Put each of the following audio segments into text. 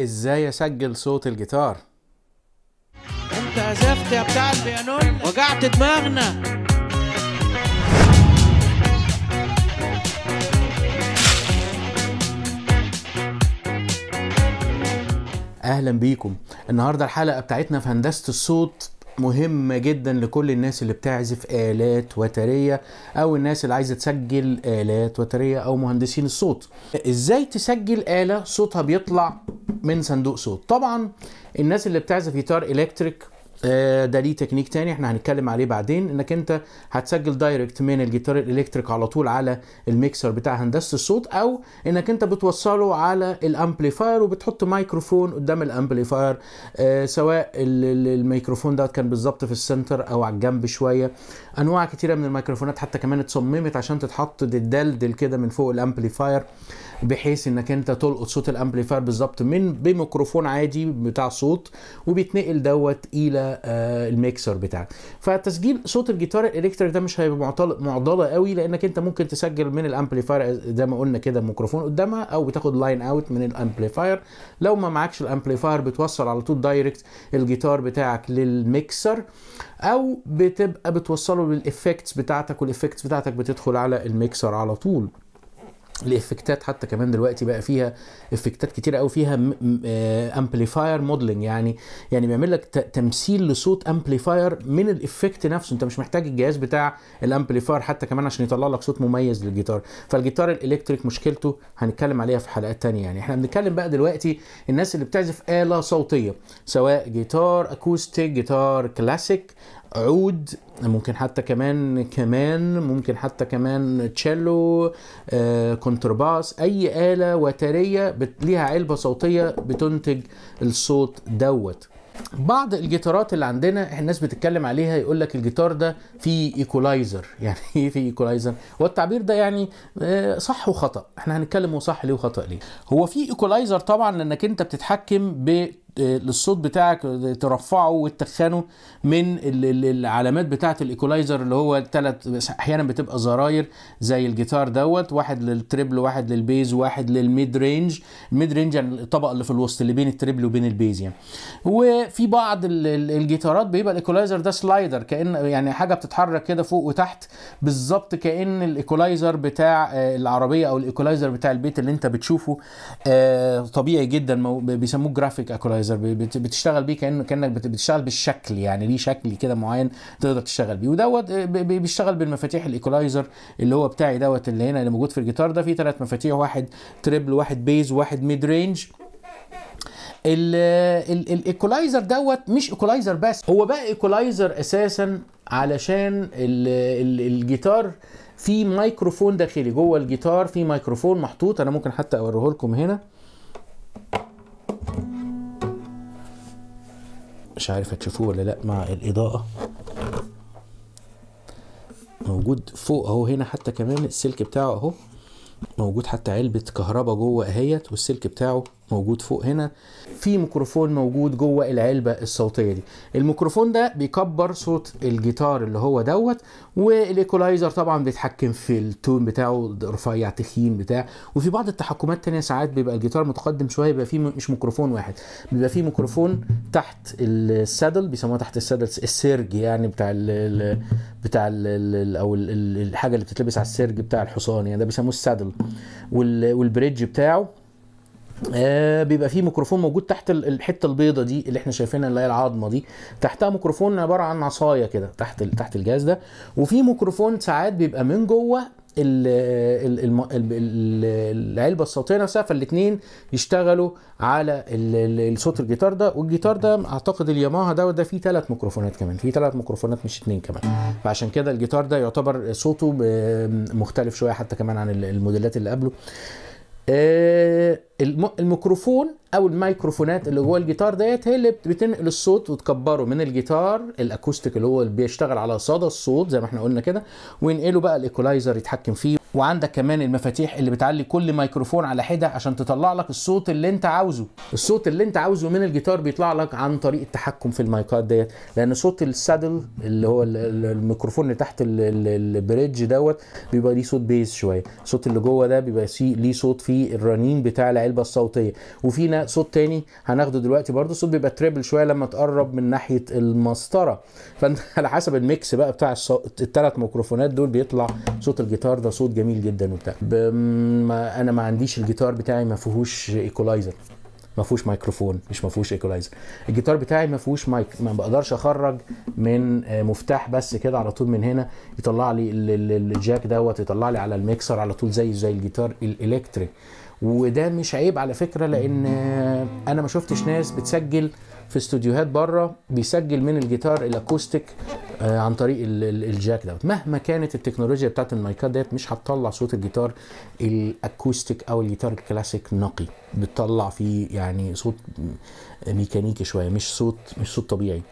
ازاي اسجل صوت الجيتار انت عزفت يا بتاع البيانون وجعت دماغنا اهلا بيكم النهارده الحلقه بتاعتنا في هندسه الصوت مهمة جدا لكل الناس اللي بتعزف آلات وترية أو الناس اللي عايزة تسجل آلات وترية أو مهندسين الصوت إزاي تسجل آلة صوتها بيطلع من صندوق صوت طبعا الناس اللي بتعزف جيتار إلكتريك آه، ده ليه تكنيك تاني احنا هنتكلم عليه بعدين انك انت هتسجل دايركت من الجيتار الالكتريك على طول على الميكسر بتاع هندسه الصوت او انك انت بتوصله على الامبليفاير وبتحط مايكروفون قدام الامبليفاير اه سواء الميكروفون ده كان بالظبط في السنتر او على الجنب شويه انواع كتيره من الميكروفونات حتى كمان اتصممت عشان تتحط تدلدل كده من فوق الامبليفاير بحيث انك انت تلقط صوت الامبليفاير بالظبط من بميكروفون عادي بتاع صوت وبيتنقل دوت الى الميكسر بتاعك فتسجيل صوت الجيتار الالكتريك ده مش هيبقى معضله معضله قوي لانك انت ممكن تسجل من الامبليفاير زي ما قلنا كده ميكروفون قدامها او بتاخد لاين اوت من الامبليفاير لو ما معكش الامبليفاير بتوصل على طول دايركت الجيتار بتاعك للميكسر او بتبقى بتوصله للافكتس بتاعتك والافكتس بتاعتك بتدخل على الميكسر على طول الافكتات حتى كمان دلوقتي بقى فيها افكتات كتيره قوي فيها امبليفاير موديلنج آه، يعني يعني بيعمل لك تمثيل لصوت امبليفاير من الافكت نفسه انت مش محتاج الجهاز بتاع الامبليفاير حتى كمان عشان يطلع لك صوت مميز للجيتار فالجيتار الالكتريك مشكلته هنتكلم عليها في حلقات تانية يعني احنا بنتكلم بقى دلوقتي الناس اللي بتعزف آلة صوتية سواء جيتار اكوستيك جيتار كلاسيك عود ممكن حتى كمان كمان ممكن حتى كمان تشيلو كونترباس آه، اي آلة وترية ليها علبة صوتية بتنتج الصوت دوت بعض الجيتارات اللي عندنا الناس بتتكلم عليها يقول لك الجيتار ده فيه ايكولايزر يعني ايه فيه ايكولايزر هو التعبير ده يعني آه، صح وخطا احنا هنتكلم صح ليه وخطا ليه هو فيه ايكولايزر طبعا لانك انت بتتحكم ب للصوت بتاعك ترفعه وتخنه من العلامات بتاعت الايكولايزر اللي هو ثلاث احيانا بتبقى زراير زي الجيتار دوت واحد للتريبل واحد للبيز واحد للميد رينج الميد رينج يعني الطبقه اللي في الوسط اللي بين التريبل وبين البيز يعني وفي بعض الجيتارات بيبقى الايكولايزر ده سلايدر كان يعني حاجه بتتحرك كده فوق وتحت بالظبط كان الايكولايزر بتاع آه، العربيه او الايكولايزر بتاع البيت اللي انت بتشوفه آه، طبيعي جدا بيسموه جرافيك ايكولايزر سينثسايزر بتشتغل بيه كانه كانك بتشتغل بالشكل يعني ليه شكل كده معين تقدر تشتغل بيه ودوت آه، بيشتغل بالمفاتيح الايكولايزر اللي هو بتاعي دوت اللي هنا اللي موجود في الجيتار ده فيه ثلاث مفاتيح واحد تريبل واحد بيز واحد ميد رينج الايكولايزر دوت مش ايكولايزر بس هو بقى ايكولايزر اساسا علشان الـ الـ الجيتار في مايكروفون داخلي جوه الجيتار في مايكروفون محطوط انا ممكن حتى اوريه لكم هنا مش عارف هتشوفوه ولا لا مع الاضاءه موجود فوق اهو هنا حتى كمان السلك بتاعه اهو موجود حتى علبه كهرباء جوه اهيت والسلك بتاعه موجود فوق هنا في ميكروفون موجود جوه العلبه الصوتيه دي الميكروفون ده بيكبر صوت الجيتار اللي هو دوت والايكولايزر طبعا بيتحكم في التون بتاعه رفيع تخين بتاع وفي بعض التحكمات تانية ساعات بيبقى الجيتار متقدم شويه بيبقى فيه مش ميكروفون واحد بيبقى فيه ميكروفون تحت السادل بيسموها تحت السادل السرج يعني بتاع الـ بتاع الـ او الحاجه اللي بتتلبس على السرج بتاع الحصان يعني ده بيسموه السادل والبريدج بتاعه آه بيبقى فيه ميكروفون موجود تحت الحته البيضة دي اللي احنا شايفينها اللي هي العظمه دي تحتها ميكروفون عباره عن عصايه كده تحت تحت الجهاز ده وفي ميكروفون ساعات بيبقى من جوه العلبه الصوتيه نفسها فالاثنين يشتغلوا على الصوت الجيتار ده والجيتار ده اعتقد الياماها ده ده فيه ثلاث ميكروفونات كمان فيه ثلاث ميكروفونات مش اثنين كمان فعشان كده الجيتار ده يعتبر صوته مختلف شويه حتى كمان عن الموديلات اللي قبله آه، الميكروفون او الميكروفونات اللي جوه الجيتار ديت هي اللي بتنقل الصوت وتكبره من الجيتار الاكوستيك اللي هو اللي بيشتغل على صدى الصوت زي ما احنا قلنا كده وينقله بقى الايكولايزر يتحكم فيه وعندك كمان المفاتيح اللي بتعلي كل ميكروفون على حده عشان تطلع لك الصوت اللي انت عاوزه الصوت اللي انت عاوزه من الجيتار بيطلع لك عن طريق التحكم في المايكات ديت لان صوت السادل اللي هو الميكروفون اللي تحت البريدج دوت بيبقى ليه صوت بيز شويه الصوت اللي جوه ده بيبقى ليه صوت في الرنين بتاع العلبه الصوتيه وفينا صوت تاني هناخده دلوقتي برده صوت بيبقى تريبل شويه لما تقرب من ناحيه المسطره فانت على حسب الميكس بقى بتاع الثلاث ميكروفونات دول بيطلع صوت الجيتار ده صوت جميل. جميل جدا وبتاع بم... انا ما عنديش الجيتار بتاعي ما فيهوش ايكولايزر ما فيهوش مايكروفون مش ما فيهوش ايكولايزر الجيتار بتاعي ما فيهوش مايك ما بقدرش اخرج من آه، مفتاح بس كده على طول من هنا يطلع لي الجاك دوت يطلع لي على الميكسر على طول زي زي الجيتار الالكتريك وده مش عيب على فكره لان آه، انا ما شفتش ناس بتسجل في استوديوهات بره بيسجل من الجيتار الاكوستيك آه، عن طريق الجاك دوت مهما كانت التكنولوجيا بتاعت المايكات ديت مش هتطلع صوت الجيتار الاكوستيك او الجيتار الكلاسيك نقي بتطلع فيه يعني صوت ميكانيكي شويه مش صوت مش صوت طبيعي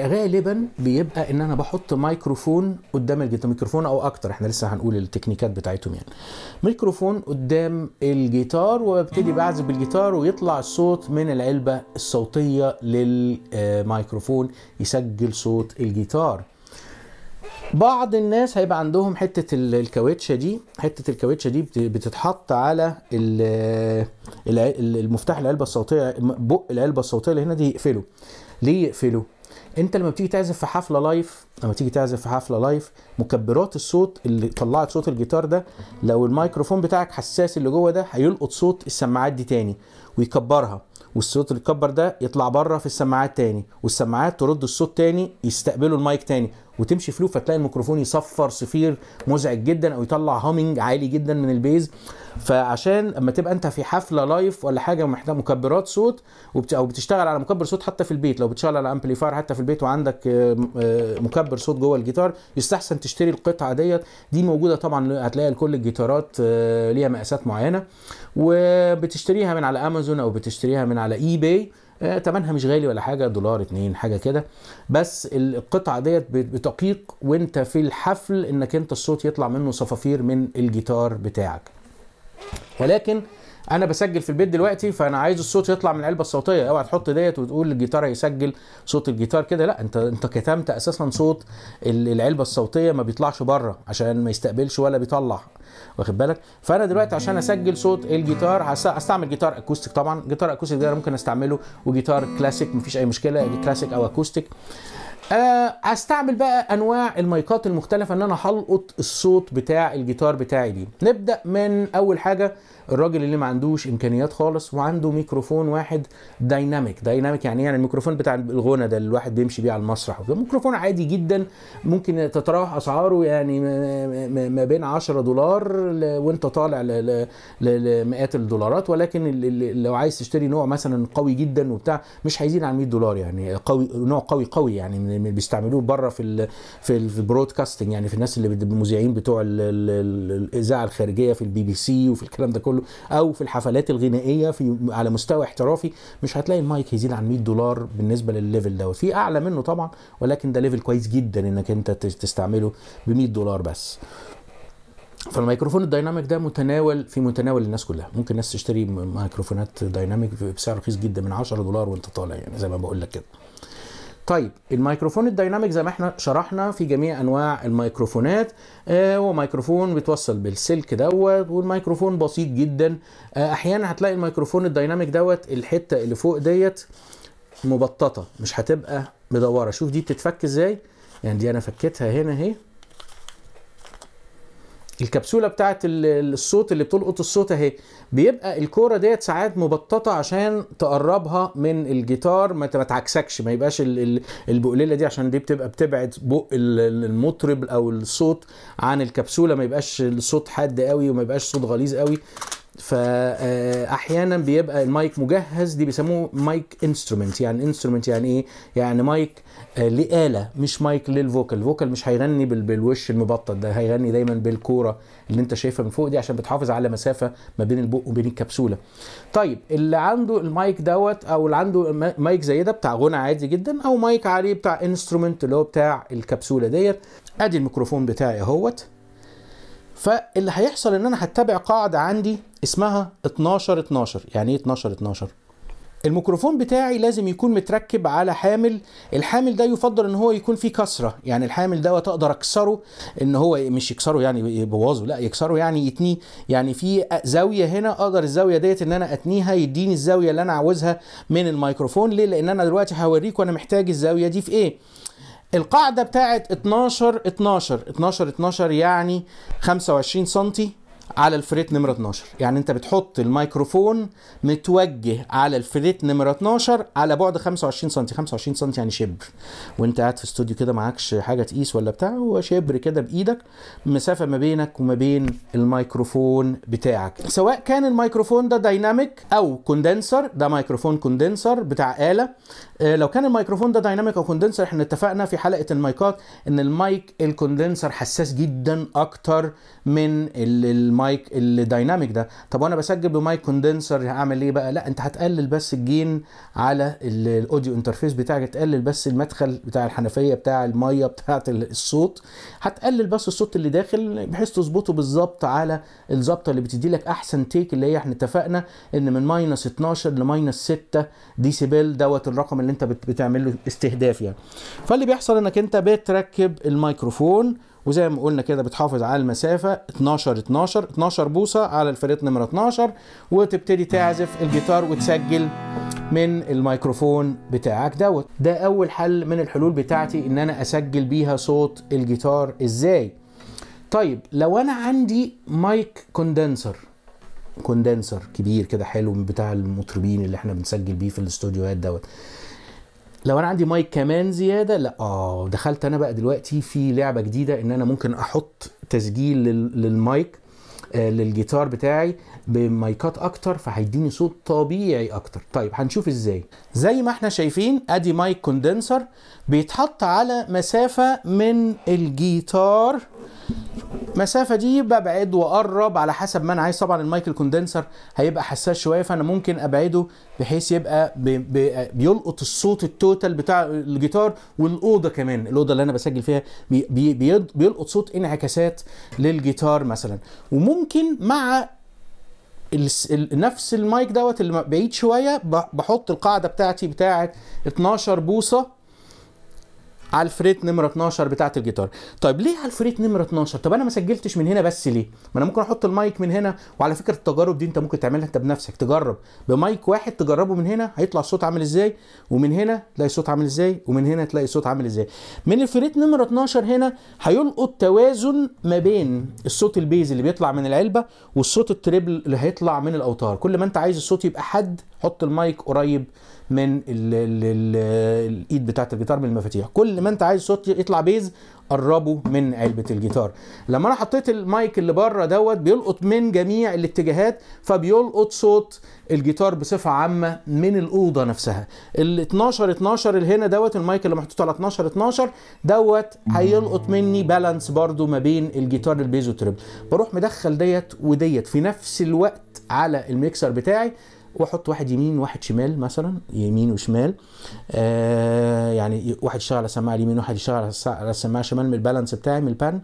غالبا بيبقى ان انا بحط ميكروفون قدام الجيتار ميكروفون او اكتر احنا لسه هنقول التكنيكات بتاعتهم يعني ميكروفون قدام الجيتار وابتدي بعزف بالجيتار ويطلع الصوت من العلبه الصوتيه للميكروفون يسجل صوت الجيتار بعض الناس هيبقى عندهم حته الكاوتشه دي حته الكاوتشه دي بتتحط على المفتاح العلبه الصوتيه بق العلبه الصوتيه اللي هنا دي يقفله ليه يقفله انت لما بتيجي تعزف في حفله لايف لما تيجي تعزف في حفله لايف مكبرات الصوت اللي طلعت صوت الجيتار ده لو الميكروفون بتاعك حساس اللي جوه ده هيلقط صوت السماعات دي تاني ويكبرها والصوت اللي اتكبر ده يطلع بره في السماعات تاني والسماعات ترد الصوت تاني يستقبلوا المايك تاني وتمشي فلو فتلاقي الميكروفون يصفر صفير مزعج جدا او يطلع هامنج عالي جدا من البيز فعشان اما تبقى انت في حفله لايف ولا حاجه محتاج مكبرات صوت وبت... او بتشتغل على مكبر صوت حتى في البيت لو بتشتغل على امبليفاير حتى في البيت وعندك آه، آه، مكبر صوت جوه الجيتار يستحسن تشتري القطعه ديت دي موجوده طبعا هتلاقي لكل الجيتارات آه، ليها مقاسات معينه وبتشتريها من على امازون او بتشتريها من على اي باي آه، تمنها مش غالي ولا حاجه دولار اتنين حاجه كده بس القطعه ديت بتقيق وانت في الحفل انك انت الصوت يطلع منه صفافير من الجيتار بتاعك ولكن انا بسجل في البيت دلوقتي فانا عايز الصوت يطلع من العلبه الصوتيه اوعى تحط ديت وتقول الجيتار هيسجل صوت الجيتار كده لا انت انت كتمت اساسا صوت العلبه الصوتيه ما بيطلعش بره عشان ما يستقبلش ولا بيطلع واخد بالك فانا دلوقتي عشان اسجل صوت الجيتار هستعمل جيتار اكوستيك طبعا جيتار اكوستيك ده ممكن استعمله وجيتار كلاسيك مفيش اي مشكله يعني كلاسيك او اكوستيك آه، استعمل بقى انواع المايكات المختلفه ان انا هلقط الصوت بتاع الجيتار بتاعي دي نبدا من اول حاجه الراجل اللي ما عندوش امكانيات خالص وعنده ميكروفون واحد دايناميك دايناميك يعني يعني الميكروفون بتاع الغنى ده اللي الواحد بيمشي بيه على المسرح وده ميكروفون عادي جدا ممكن تتراوح اسعاره يعني ما بين 10 دولار وانت طالع لمئات الدولارات ولكن لو عايز تشتري نوع مثلا قوي جدا وبتاع مش هيزيد عن 100 دولار يعني قوي نوع قوي قوي يعني من اللي بيستعملوه بره في الـ في البرودكاستنج يعني في الناس اللي المذيعين بتوع الاذاعه الخارجيه في البي بي سي وفي الكلام ده كله او في الحفلات الغنائيه في على مستوى احترافي مش هتلاقي المايك يزيد عن 100 دولار بالنسبه للليفل دوت في اعلى منه طبعا ولكن ده ليفل كويس جدا انك انت تستعمله ب 100 دولار بس فالميكروفون الدايناميك ده متناول في متناول الناس كلها ممكن الناس تشتري ميكروفونات دايناميك بسعر رخيص جدا من 10 دولار وانت طالع يعني زي ما بقول لك كده طيب الميكروفون الديناميك زي ما احنا شرحنا في جميع انواع الميكروفونات آه، هو آه ميكروفون بيتوصل بالسلك دوت والميكروفون بسيط جدا آه احيانا هتلاقي الميكروفون الديناميك دوت الحته اللي فوق ديت مبططه مش هتبقى مدوره شوف دي بتتفك ازاي يعني دي انا فكيتها هنا اهي الكبسوله بتاعت الصوت اللي بتلقط الصوت اهي بيبقى الكوره ديت ساعات مبططه عشان تقربها من الجيتار ما تعكسكش ما يبقاش البقليله دي عشان دي بتبقى بتبعد بق المطرب او الصوت عن الكبسوله ما يبقاش الصوت حاد قوي وما يبقاش صوت غليظ قوي فاحيانا بيبقى المايك مجهز دي بيسموه مايك انسترومنت يعني انسترومنت يعني ايه يعني مايك آه، لآلة مش مايك للفوكال الفوكال مش هيغني بالوش المبطط ده هيغني دايما بالكورة اللي انت شايفها من فوق دي عشان بتحافظ على مسافة ما بين البق وبين الكبسولة طيب اللي عنده المايك دوت او اللي عنده مايك زي ده بتاع غنى عادي جدا او مايك عليه بتاع انسترومنت اللي هو بتاع الكبسولة ديت ادي الميكروفون بتاعي اهوت فاللي هيحصل ان انا هتبع قاعده عندي اسمها 12 12 يعني ايه 12 12 الميكروفون بتاعي لازم يكون متركب على حامل الحامل ده يفضل ان هو يكون فيه كسره يعني الحامل دوت اقدر اكسره ان هو مش يكسره يعني يبوظه لا يكسره يعني يتنيه يعني في زاويه هنا اقدر الزاويه ديت ان انا اتنيها يديني الزاويه اللي انا عاوزها من الميكروفون ليه لان انا دلوقتي هوريكم انا محتاج الزاويه دي في ايه القاعده بتاعت 12 12 12 12 يعني 25 سم على الفريت نمره 12 يعني انت بتحط الميكروفون متوجه على الفريت نمره 12 على بعد 25 سم 25 سم يعني شبر وانت قاعد في استوديو كده معكش حاجه تقيس ولا بتاع هو شبر كده بايدك مسافه ما بينك وما بين الميكروفون بتاعك سواء كان الميكروفون ده دايناميك او كوندنسر ده مايكروفون كوندنسر بتاع آلة آه، لو كان الميكروفون ده دايناميك او كوندنسر احنا اتفقنا في حلقه المايكات ان المايك الكوندنسر حساس جدا اكتر من المايك الدايناميك ده طب وانا بسجل بمايك كوندنسر هعمل ايه بقى لا انت هتقلل بس الجين على الاوديو انترفيس بتاعك تقلل بس المدخل بتاع الحنفيه بتاع الميه بتاعه الصوت هتقلل بس الصوت اللي داخل بحيث تظبطه بالظبط على الظبطه اللي بتدي لك احسن تيك اللي هي احنا اتفقنا ان من ماينس 12 لماينس 6 ديسيبل دوت الرقم اللي انت بتعمل له استهداف يعني فاللي بيحصل انك انت بتركب الميكروفون وزي ما قلنا كده بتحافظ على المسافة 12 12 12 بوصة على الفريق نمرة 12 وتبتدي تعزف الجيتار وتسجل من الميكروفون بتاعك دوت ده أول حل من الحلول بتاعتي إن أنا أسجل بيها صوت الجيتار إزاي طيب لو أنا عندي مايك كوندنسر كوندنسر كبير كده حلو من بتاع المطربين اللي احنا بنسجل بيه في الاستوديوهات دوت لو انا عندي مايك كمان زياده لا اه دخلت انا بقى دلوقتي في لعبه جديده ان انا ممكن احط تسجيل للمايك آه، للجيتار بتاعي بمايكات اكتر فهيديني صوت طبيعي اكتر طيب هنشوف ازاي زي ما احنا شايفين ادي مايك كوندنسر بيتحط على مسافه من الجيتار المسافه دي ببعد واقرب على حسب ما انا عايز طبعا المايك الكوندنسر هيبقى حساس شويه فانا ممكن ابعده بحيث يبقى بيلقط الصوت التوتال بتاع الجيتار والاوضه كمان الاوضه اللي انا بسجل فيها بيلقط صوت انعكاسات للجيتار مثلا وممكن مع نفس المايك دوت اللي بعيد شويه بحط القاعده بتاعتي بتاعه 12 بوصه على الفريت نمره 12 بتاعه الجيتار طيب ليه على الفريت نمره 12 طب انا ما سجلتش من هنا بس ليه ما انا ممكن احط المايك من هنا وعلى فكره التجارب دي انت ممكن تعملها انت بنفسك تجرب بمايك واحد تجربه من هنا هيطلع الصوت عامل ازاي ومن هنا تلاقي الصوت عامل ازاي ومن هنا تلاقي الصوت عامل ازاي من الفريت نمره 12 هنا هيلقط توازن ما بين الصوت البيز اللي بيطلع من العلبه والصوت التريبل اللي هيطلع من الاوتار كل ما انت عايز الصوت يبقى حد حط المايك قريب من الايد بتاعه الجيتار من المفاتيح كل ما انت عايز صوت يطلع بيز قربه من علبه الجيتار لما انا حطيت المايك اللي بره دوت بيلقط من جميع الاتجاهات فبيلقط صوت الجيتار بصفه عامه من الاوضه نفسها ال 12 12 اللي هنا دوت المايك اللي محطوط على 12 12 دوت هيلقط مني بالانس برده ما بين الجيتار البيز والتريبل بروح مدخل ديت وديت في نفس الوقت على الميكسر بتاعي واحط واحد يمين واحد شمال مثلا يمين وشمال آه يعني واحد يشتغل على السماعه اليمين واحد يشتغل على السماعه الشمال من البالانس بتاعي من البان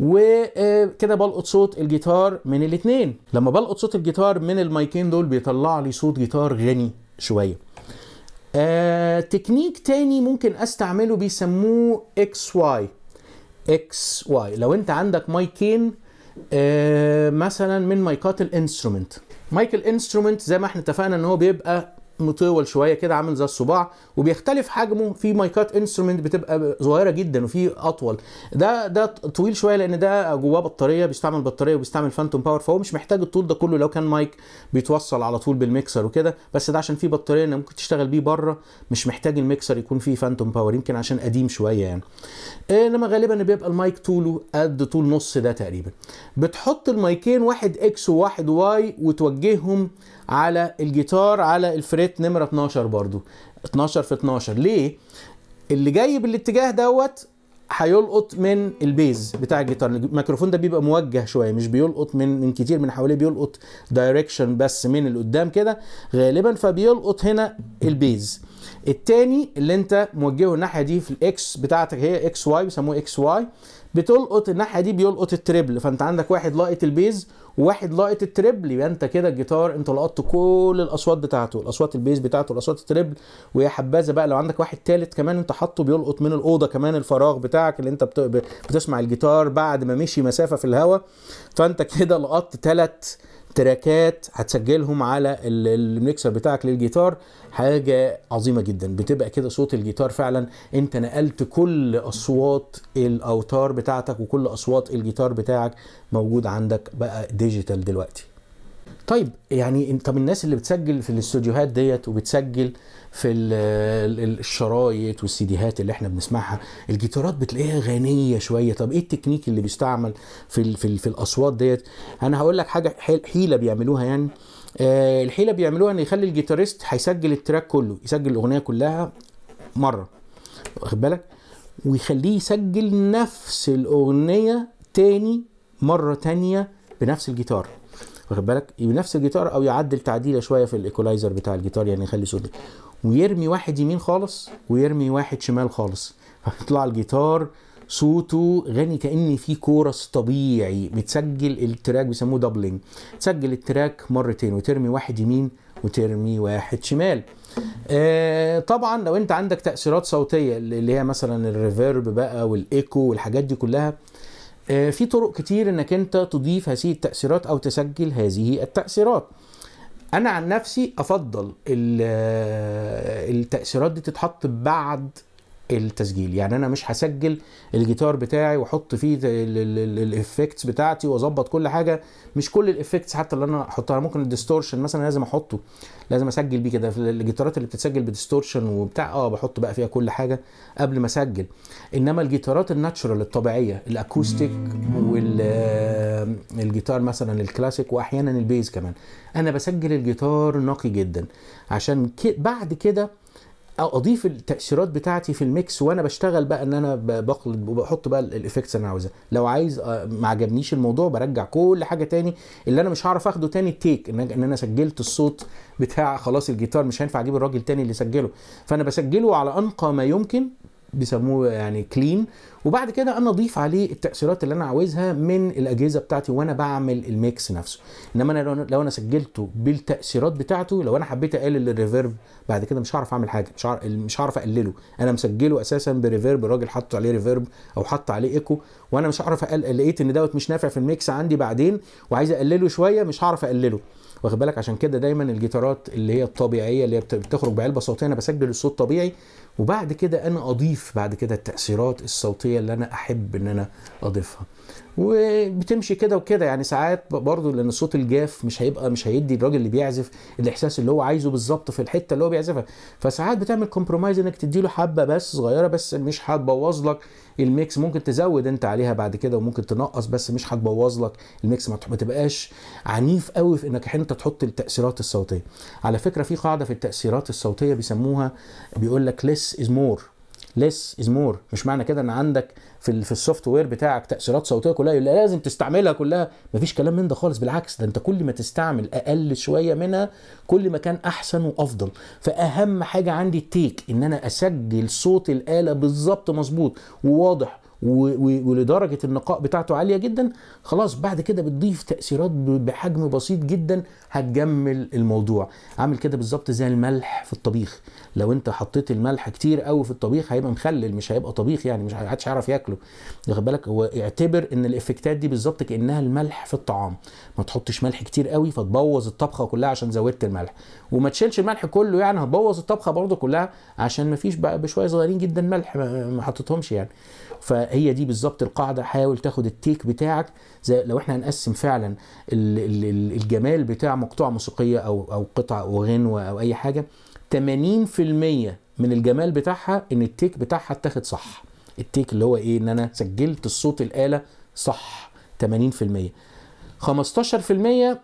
وكده آه، بلقط صوت الجيتار من الاثنين لما بلقط صوت الجيتار من المايكين دول بيطلع لي صوت جيتار غني شويه آه تكنيك تاني ممكن استعمله بيسموه اكس واي اكس واي لو انت عندك مايكين آه مثلا من مايكات الانسترومنت مايكل انسترومنت زي ما احنا اتفقنا ان هو بيبقى مطول شويه كده عامل زي الصباع وبيختلف حجمه في مايكات انسترومنت بتبقى صغيره جدا وفي اطول ده ده طويل شويه لان ده جواه بطاريه بيستعمل بطاريه وبيستعمل فانتوم باور فهو مش محتاج الطول ده كله لو كان مايك بيتوصل على طول بالميكسر وكده بس ده عشان فيه بطاريه ان ممكن تشتغل بيه بره مش محتاج الميكسر يكون فيه فانتوم باور يمكن عشان قديم شويه يعني آه، انما غالبا بيبقى المايك طوله قد طول نص ده تقريبا بتحط المايكين واحد اكس وواحد واي وتوجههم على الجيتار على الفريت جبت نمره 12 برضو 12 في 12 ليه اللي جاي بالاتجاه دوت هيلقط من البيز بتاع الجيتار الميكروفون ده بيبقى موجه شويه مش بيلقط من من كتير من حواليه بيلقط دايركشن بس من اللي قدام كده غالبا فبيلقط هنا البيز التاني اللي انت موجهه الناحيه دي في الاكس بتاعتك هي اكس واي بيسموه اكس واي بتلقط الناحيه دي بيلقط التريبل فانت عندك واحد لاقط البيز واحد لاقط التريبل يبقى انت كده الجيتار انت لقطت كل الاصوات بتاعته الاصوات البيز بتاعته الاصوات التريبل ويا حبذا بقى لو عندك واحد تالت كمان انت حاطه بيلقط من الاوضه كمان الفراغ بتاعك اللي انت بتسمع الجيتار بعد ما مشي مسافه في الهواء فانت كده لقطت تلات تراكات هتسجلهم على الميكسر بتاعك للجيتار حاجه عظيمه جدا بتبقى كده صوت الجيتار فعلا انت نقلت كل اصوات الاوتار بتاعتك وكل اصوات الجيتار بتاعك موجود عندك بقى ديجيتال دلوقتي طيب يعني طب الناس اللي بتسجل في الاستوديوهات ديت وبتسجل في الشرايط والسيديهات اللي احنا بنسمعها الجيتارات بتلاقيها غنيه شويه طب ايه التكنيك اللي بيستعمل في الـ في, الـ في الاصوات ديت انا هقول لك حاجه حيله بيعملوها يعني آه الحيله بيعملوها ان يخلي الجيتاريست هيسجل التراك كله يسجل الاغنيه كلها مره واخد بالك ويخليه يسجل نفس الاغنيه تاني مره تانيه بنفس الجيتار واخد بالك بنفس الجيتار او يعدل تعديله شويه في الايكولايزر بتاع الجيتار يعني يخلي صوته ويرمي واحد يمين خالص ويرمي واحد شمال خالص فيطلع الجيتار صوته غني كان في كورس طبيعي متسجل التراك بيسموه دبلنج تسجل التراك مرتين وترمي واحد يمين وترمي واحد شمال آه طبعا لو انت عندك تاثيرات صوتيه اللي هي مثلا الريفيرب بقى والايكو والحاجات دي كلها آه، في طرق كتير انك انت تضيف هذه التاثيرات او تسجل هذه التاثيرات انا عن نفسي افضل آه، التاثيرات دي تتحط بعد التسجيل يعني انا مش هسجل الجيتار بتاعي واحط فيه الافكتس بتاعتي واظبط كل حاجه مش كل الافكتس حتى اللي انا احطها ممكن الديستورشن مثلا لازم احطه لازم اسجل بيه كده الجيتارات اللي بتتسجل بديستورشن وبتاع اه بحط بقى فيها كل حاجه قبل ما اسجل انما الجيتارات الناتشورال الطبيعيه الاكوستيك والجيتار آه، مثلا الكلاسيك واحيانا البيز كمان انا بسجل الجيتار نقي جدا عشان بعد كده اضيف التاثيرات بتاعتي في الميكس وانا بشتغل بقى ان انا بقلب وبحط بقى الايفكتس اللي انا عاوزها لو عايز آه، ما عجبنيش الموضوع برجع كل حاجه تاني اللي انا مش هعرف اخده تاني تيك ان انا سجلت الصوت بتاع خلاص الجيتار مش هينفع اجيب الراجل تاني اللي سجله فانا بسجله على انقى ما يمكن بيسموه يعني كلين وبعد كده انا اضيف عليه التاثيرات اللي انا عاوزها من الاجهزه بتاعتي وانا بعمل الميكس نفسه انما انا لو انا سجلته بالتاثيرات بتاعته لو انا حبيت اقلل الريفيرب بعد كده مش هعرف اعمل حاجه مش عارف مش هعرف اقلله انا مسجله اساسا بريفيرب الراجل حط عليه ريفيرب او حط عليه ايكو وانا مش هعرف أقل... لقيت ان دوت مش نافع في الميكس عندي بعدين وعايز اقلله شويه مش هعرف اقلله واخد بالك عشان كده دايما الجيتارات اللي هي الطبيعيه اللي هي بتخرج بعلبه صوتيه انا بسجل الصوت طبيعي وبعد كده انا اضيف بعد كده التاثيرات الصوتيه اللي انا احب ان انا اضيفها وبتمشي كده وكده يعني ساعات برضو لان الصوت الجاف مش هيبقى مش هيدي الراجل اللي بيعزف الاحساس اللي هو عايزه بالظبط في الحته اللي هو بيعزفها فساعات بتعمل كومبرومايز انك تديله حبه بس صغيره بس مش هتبوظ لك الميكس ممكن تزود انت عليها بعد كده وممكن تنقص بس مش هتبوظ لك الميكس ما تبقاش عنيف قوي في انك انت تحط التاثيرات الصوتيه على فكره في قاعده في التاثيرات الصوتيه بيسموها بيقول لك less is more less is more مش معنى كده ان عندك في في السوفت وير بتاعك تاثيرات صوتيه كلها يقول لازم تستعملها كلها مفيش كلام من ده خالص بالعكس ده انت كل ما تستعمل اقل شويه منها كل ما كان احسن وافضل فاهم حاجه عندي التيك ان انا اسجل صوت الاله بالظبط مظبوط وواضح ولدرجه النقاء بتاعته عاليه جدا خلاص بعد كده بتضيف تاثيرات بحجم بسيط جدا هتجمل الموضوع عامل كده بالظبط زي الملح في الطبيخ لو انت حطيت الملح كتير قوي في الطبيخ هيبقى مخلل مش هيبقى طبيخ يعني مش حدش هيعرف ياكله واخد بالك هو اعتبر ان الافكتات دي بالظبط كانها الملح في الطعام ما تحطش ملح كتير قوي فتبوظ الطبخه كلها عشان زودت الملح وما تشيلش الملح كله يعني هتبوظ الطبخه برضه كلها عشان ما فيش بقى بشويه صغيرين جدا ملح ما حطيتهمش يعني فهي دي بالظبط القاعده حاول تاخد التيك بتاعك زي لو احنا هنقسم فعلا الجمال بتاع مقطوعه موسيقيه او او قطعه او غنوه او اي حاجه 80% من الجمال بتاعها ان التيك بتاعها اتاخد صح التيك اللي هو ايه ان انا سجلت الصوت الاله صح 80% 15%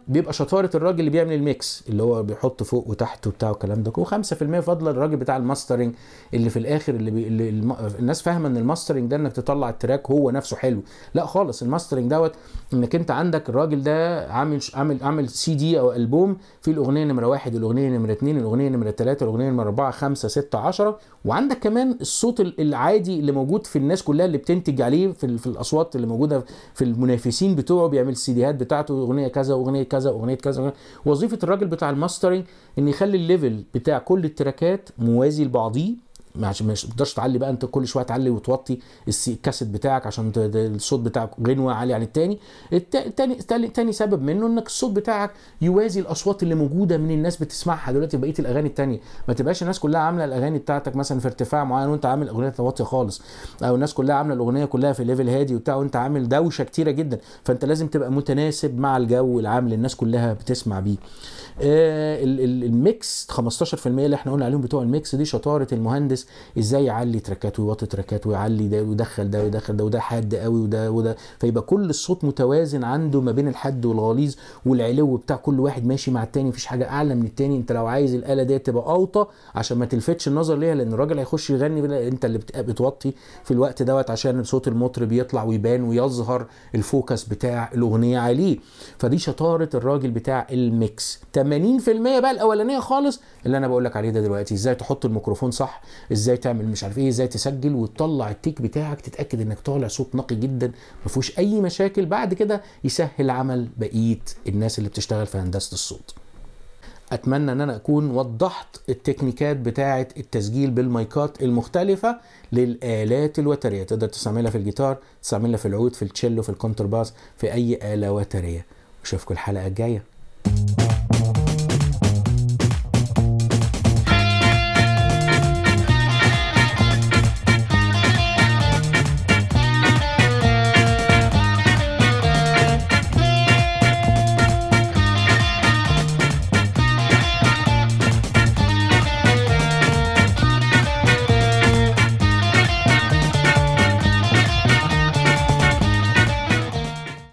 بيبقى شطاره الراجل اللي بيعمل الميكس اللي هو بيحط فوق وتحت وبتاع والكلام ده و5% فضل الراجل بتاع الماسترنج اللي في الاخر اللي, بي... اللي الم... الناس فاهمه ان الماسترنج ده انك تطلع التراك هو نفسه حلو لا خالص الماسترنج دوت انك انت عندك الراجل ده عامل عامل عامل سي دي او البوم فيه الاغنيه نمره واحد الاغنيه نمره اثنين الاغنيه نمره ثلاثه الاغنيه نمره اربعه خمسه سته عشره وعندك كمان الصوت العادي اللي موجود في الناس كلها اللي بتنتج عليه في, في الاصوات اللي موجوده في المنافسين بتوعه بيعمل سيديهات بتاعته اغنيه كذا اغنيه كذا اغنيه كذا وظيفه الراجل بتاع الماسترنج ان يخلي الليفل بتاع كل التراكات موازي لبعضيه ما تقدرش تعلي بقى انت كل شويه تعلي وتوطي الكاسيت بتاعك عشان الصوت بتاعك غنوه عالي عن التاني التاني تاني, سبب منه انك الصوت بتاعك يوازي الاصوات اللي موجوده من الناس بتسمعها دلوقتي بقيه الاغاني التانيه ما تبقاش الناس كلها عامله الاغاني بتاعتك مثلا في ارتفاع معين وانت عامل اغنيه واطيه خالص او الناس كلها عامله الاغنيه كلها في ليفل هادي وبتاع وانت عامل دوشه كتيره جدا فانت لازم تبقى متناسب مع الجو العام اللي الناس كلها بتسمع بيه آه الميكس 15% اللي احنا قلنا عليهم بتوع الميكس دي شطاره المهندس المهندس ازاي يعلي تراكات ويوطي تراكات ويعلي ده ويدخل ده ويدخل ده وده حاد قوي وده وده فيبقى كل الصوت متوازن عنده ما بين الحد والغليظ والعلو بتاع كل واحد ماشي مع التاني مفيش حاجه اعلى من التاني انت لو عايز الاله دي تبقى اوطى عشان ما تلفتش النظر ليها لان الراجل هيخش يغني انت اللي بتوطي في الوقت دوت عشان صوت المطرب يطلع ويبان ويظهر الفوكس بتاع الاغنيه عليه فدي شطاره الراجل بتاع الميكس 80% بقى الاولانيه خالص اللي انا بقول لك عليه ده دلوقتي ازاي تحط الميكروفون صح ازاي تعمل مش عارف ايه ازاي تسجل وتطلع التيك بتاعك تتاكد انك طالع صوت نقي جدا ما فيهوش اي مشاكل بعد كده يسهل عمل بقيه الناس اللي بتشتغل في هندسه الصوت اتمنى ان انا اكون وضحت التكنيكات بتاعه التسجيل بالمايكات المختلفه للالات الوتريه تقدر تستعملها في الجيتار تستعملها في العود في التشيلو في الكونترباس في اي اله وتريه اشوفكم الحلقه الجايه